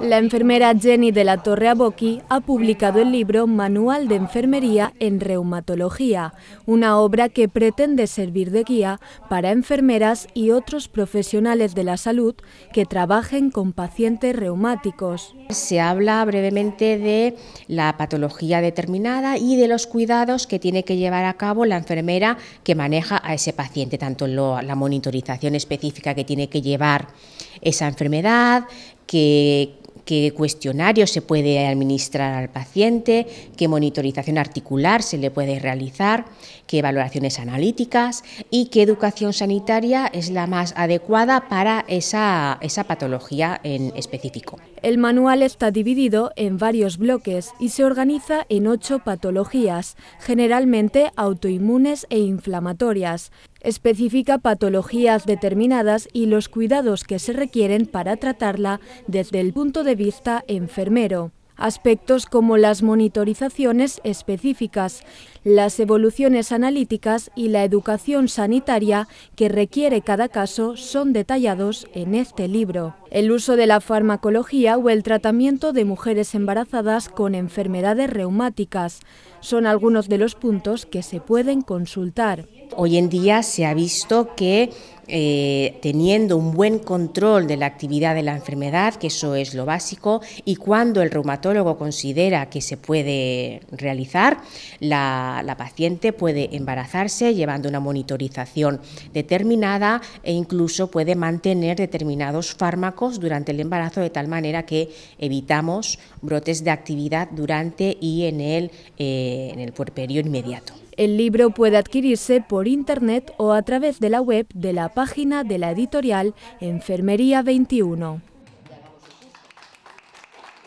La enfermera Jenny de la Torre Aboki ha publicado el libro Manual de Enfermería en Reumatología, una obra que pretende servir de guía para enfermeras y otros profesionales de la salud que trabajen con pacientes reumáticos. Se habla brevemente de la patología determinada y de los cuidados que tiene que llevar a cabo la enfermera que maneja a ese paciente, tanto la monitorización específica que tiene que llevar esa enfermedad, qué, cuestionario se puede administrar al paciente, qué monitorización articular se le puede realizar, qué valoraciones analíticas y qué educación sanitaria es la más adecuada para esa, esa patología en específico. El manual está dividido en varios bloques y se organiza en ocho patologías, generalmente autoinmunes e inflamatorias, Especifica patologías determinadas y los cuidados que se requieren para tratarla desde el punto de vista enfermero aspectos como las monitorizaciones específicas, las evoluciones analíticas y la educación sanitaria que requiere cada caso son detallados en este libro. El uso de la farmacología o el tratamiento de mujeres embarazadas con enfermedades reumáticas son algunos de los puntos que se pueden consultar. Hoy en día se ha visto que eh, teniendo un buen control de la actividad de la enfermedad, que eso es lo básico, y cuando el reumatólogo considera que se puede realizar, la, paciente puede embarazarse llevando una monitorización determinada e incluso puede mantener determinados fármacos durante el embarazo de tal manera que evitamos brotes de actividad durante y en el, eh, en el puerperio inmediato. El libro puede adquirirse por internet o a través de la web de la página de la editorial Enfermería 21.